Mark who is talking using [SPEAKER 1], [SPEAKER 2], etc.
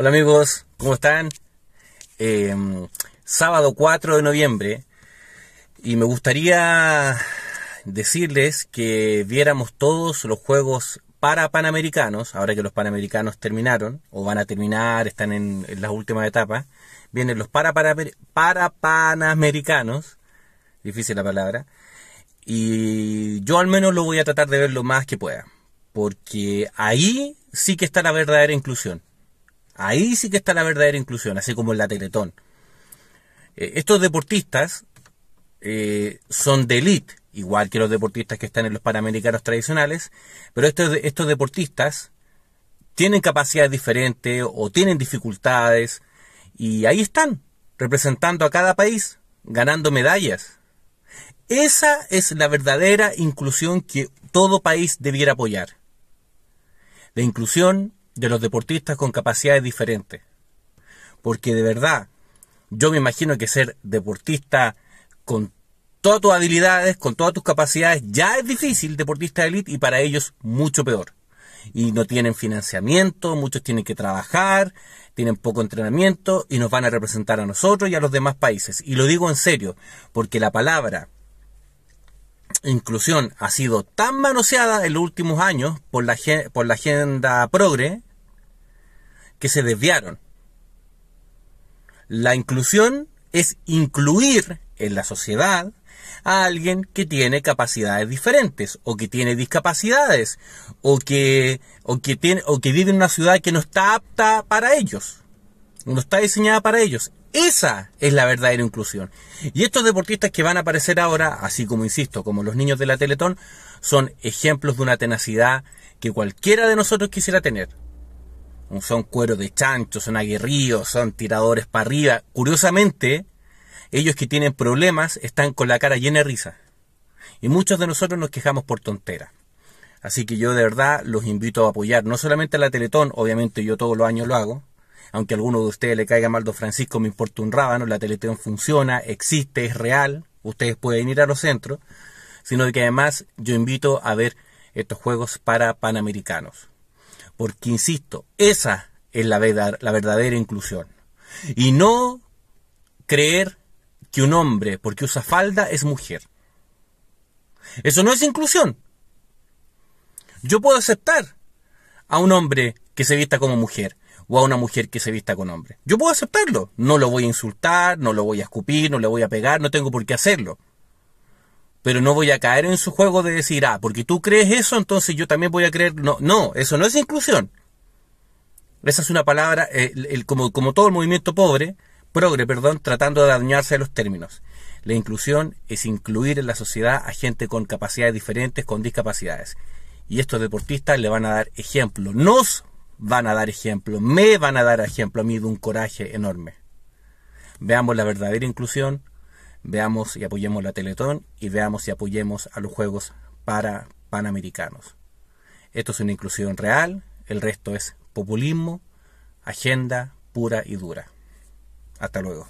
[SPEAKER 1] Hola amigos, ¿cómo están? Em, sábado 4 de noviembre y me gustaría decirles que viéramos todos los juegos para Panamericanos, ahora que los Panamericanos terminaron o van a terminar, están en, la las últimas etapas, vienen los para, para, para Panamericanos, difícil la palabra, y yo al menos lo voy a tratar de ver lo más que pueda, porque ahí sí que está la verdadera inclusión Ahí sí que está la verdadera inclusión, así como en la Teletón. Eh, estos deportistas eh, son de élite, igual que los deportistas que están en los Panamericanos tradicionales, pero estos, estos deportistas tienen capacidades diferentes o tienen dificultades y ahí están, representando a cada país, ganando medallas. Esa es la verdadera inclusión que todo país debiera apoyar. La inclusión de los deportistas con capacidades diferentes. Porque de verdad, yo me imagino que ser deportista con todas tus habilidades, con todas tus capacidades, ya es difícil deportista de élite, y para ellos mucho peor. Y no tienen financiamiento, muchos tienen que trabajar, tienen poco entrenamiento y nos van a representar a nosotros y a los demás países. Y lo digo en serio, porque la palabra inclusión ha sido tan manoseada en los últimos años por la, por la agenda progre que se desviaron. La inclusión es incluir en la sociedad a alguien que tiene capacidades diferentes o que tiene discapacidades o que, o que, tiene, o que vive en una ciudad que no está apta para ellos, no está diseñada para ellos. Esa es la verdadera inclusión. Y estos deportistas que van a aparecer ahora, así como insisto, como los niños de la Teletón, son ejemplos de una tenacidad que cualquiera de nosotros quisiera tener son cueros de chancho, son aguerridos, son tiradores para arriba. Curiosamente, ellos que tienen problemas están con la cara llena de risa. Y muchos de nosotros nos quejamos por tonteras. Así que yo de verdad los invito a apoyar no solamente a la Teletón, obviamente yo todos los años lo hago, aunque a alguno de ustedes le caiga mal Don Francisco, me importa un rábano, la Teletón funciona, existe, es real, ustedes pueden ir a los centros, sino que además yo invito a ver estos juegos para panamericanos. Porque, insisto, esa es la, verdad, la verdadera inclusión. Y no creer que un hombre, porque usa falda, es mujer. Eso no es inclusión. Yo puedo aceptar a un hombre que se vista como mujer o a una mujer que se vista con hombre. Yo puedo aceptarlo. No lo voy a insultar, no lo voy a escupir, no le voy a pegar, no tengo por qué hacerlo pero no voy a caer en su juego de decir, ah, porque tú crees eso, entonces yo también voy a creer. No, no, eso no es inclusión. Esa es una palabra, eh, el, como, todo el movimiento pobre, progre, perdón, tratando de dañarse a los términos. La inclusión es incluir en la sociedad a gente con capacidades diferentes, con discapacidades. Y estos deportistas le van a dar ejemplo, nos van a dar ejemplo, me van a dar ejemplo a mí de un coraje enorme. Veamos la verdadera inclusión, veamos y apoyemos la Teletón y veamos y apoyemos a los Juegos para Panamericanos. Esto es una inclusión real, el resto es populismo, agenda pura y dura. Hasta luego.